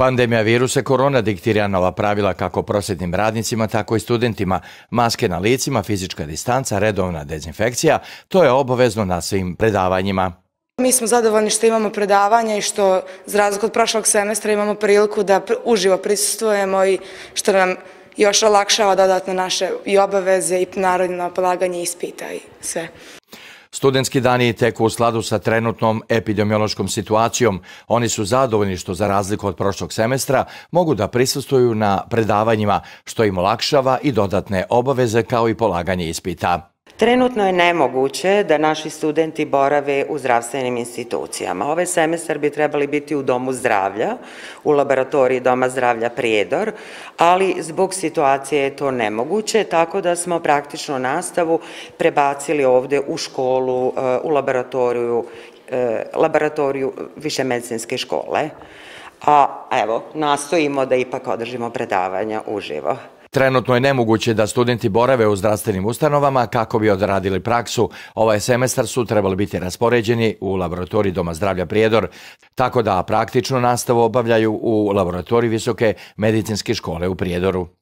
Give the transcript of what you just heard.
Pandemija viruse korona diktira nova pravila kako prosjetnim radnicima, tako i studentima. Maske na licima, fizička distanca, redovna dezinfekcija, to je obavezno na svim predavanjima. Mi smo zadovoljni što imamo predavanje i što za razliku od prošlog semestra imamo priliku da uživo prisustujemo i što nam još olakšava dodatno naše i obaveze i narodno polaganje ispita i sve. Studentski dani teku u skladu sa trenutnom epidemiološkom situacijom. Oni su zadovoljni što za razliku od prošlog semestra mogu da prisustuju na predavanjima što im olakšava i dodatne obaveze kao i polaganje ispita. Trenutno je nemoguće da naši studenti borave u zdravstvenim institucijama. Ovaj semestar bi trebali biti u Domu zdravlja, u laboratoriji Doma zdravlja Prijedor, ali zbog situacije je to nemoguće, tako da smo praktično nastavu prebacili ovdje u školu, eh, u laboratoriju, eh, laboratoriju više medicinske škole. A evo, nastojimo da ipak održimo predavanja uživo. Trenutno je nemoguće da studenti borave u zdravstvenim ustanovama kako bi odradili praksu. Ovaj semestar su trebali biti raspoređeni u laboratoriji Doma zdravlja Prijedor, tako da praktičnu nastavu obavljaju u laboratoriji Visoke medicinske škole u Prijedoru.